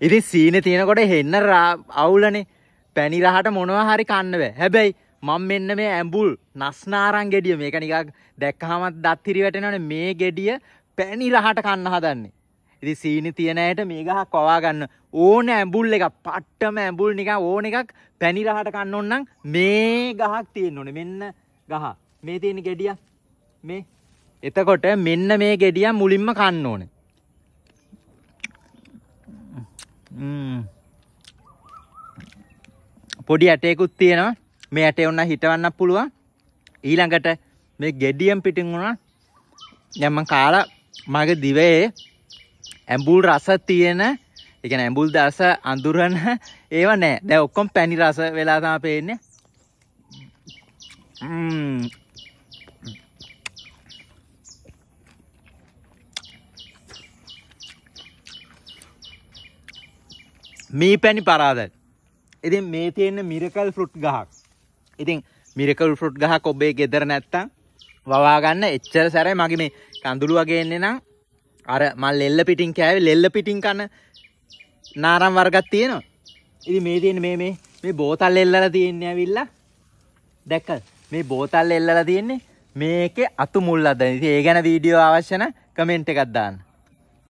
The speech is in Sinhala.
ඉති සීන තියෙනකොට හෙන්න අවුලනේ පැනිරහට මොනවා හරි කන්නව හැබැයි මං මෙන්න මේ ඇම්බුල් නස්නාරං ගෙඩිය මේක නිකක් දැක්කහමත් දත්තිරි වැටෙනවන මේ ගෙඩිය පැනිරහට කන්න හදන්නේ ඉති සීනි තියනයට මේගහ කොවාගන්න ඕන ඇඹුල් එක පට්ටම ඇඹුල් නික ඕන එකක් පැනිරහට කන්න ඔන්නම් මේ ගහක් තියෙන් ඕන මෙන්න ගහ මේ තියෙන ගෙඩිය මේ එතකොට මෙන්න මේ ගෙඩිය මුලින්ම කන්න ඕනේ පොඩි ඇටයකුත් තියෙනවා මේ ඇට ඔන්න හිටවන්න පුළුවන් ඊළඟට මේ ගෙඩියම් පිටින් වුණා යම කාලා මගේ දිවේ ඇඹුල් රස තියෙන ඒ කියන්නේ ඇඹුල් රස අඳුරන ඒව නෑ දැන් ඔක්කොම පැණි රස වෙලා තමයි පේන්නේ මේ පැණි පරාදයි. ඉතින් මේ තියෙන මිරකල් ෆෘට් ගහක්. ඉතින් මිරකල් ෆෘට් ගහක් ඔබේ ගෙදර නැත්තම් වවා ගන්න එච්චර සැරයි මගේ මේ කඳුළු වගේ එන්නේ නම් අර මල් ලෙල්ල පිටින් කෑවේ ලෙල්ල පිටින් කන නාරම් වර්ගක් තියෙනවා. ඉතින් මේ තියෙන මේ මේ මේ බෝතල් එල්ලලා තියෙන්නේ ඇවිල්ලා දැක්කද? මේ බෝතල් එල්ලලා තියෙන්නේ මේකේ අතු මුල් අදන. ඉතින් ඒ ගැන වීඩියෝ අවශ්‍ය නම් කමෙන්ට් එකක් දාන්න.